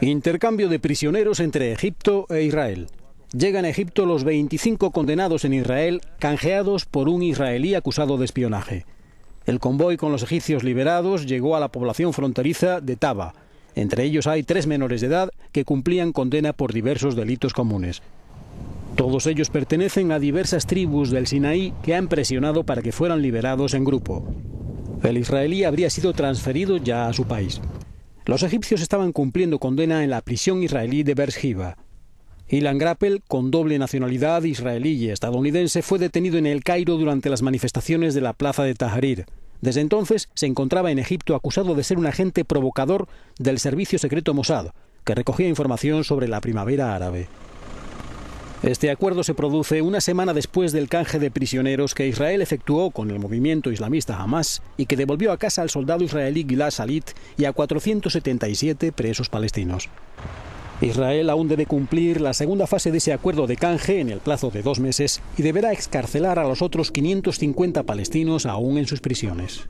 Intercambio de prisioneros entre Egipto e Israel. Llegan a Egipto los 25 condenados en Israel, canjeados por un israelí acusado de espionaje. El convoy con los egipcios liberados llegó a la población fronteriza de Taba. Entre ellos hay tres menores de edad que cumplían condena por diversos delitos comunes. Todos ellos pertenecen a diversas tribus del Sinaí que han presionado para que fueran liberados en grupo. El israelí habría sido transferido ya a su país. Los egipcios estaban cumpliendo condena en la prisión israelí de Bershiva. Ilan Grappel, con doble nacionalidad israelí y estadounidense, fue detenido en el Cairo durante las manifestaciones de la plaza de Tahrir. Desde entonces se encontraba en Egipto acusado de ser un agente provocador del servicio secreto Mossad, que recogía información sobre la primavera árabe. Este acuerdo se produce una semana después del canje de prisioneros que Israel efectuó con el movimiento islamista Hamas y que devolvió a casa al soldado israelí Gilad Shalit y a 477 presos palestinos. Israel aún debe cumplir la segunda fase de ese acuerdo de canje en el plazo de dos meses y deberá excarcelar a los otros 550 palestinos aún en sus prisiones.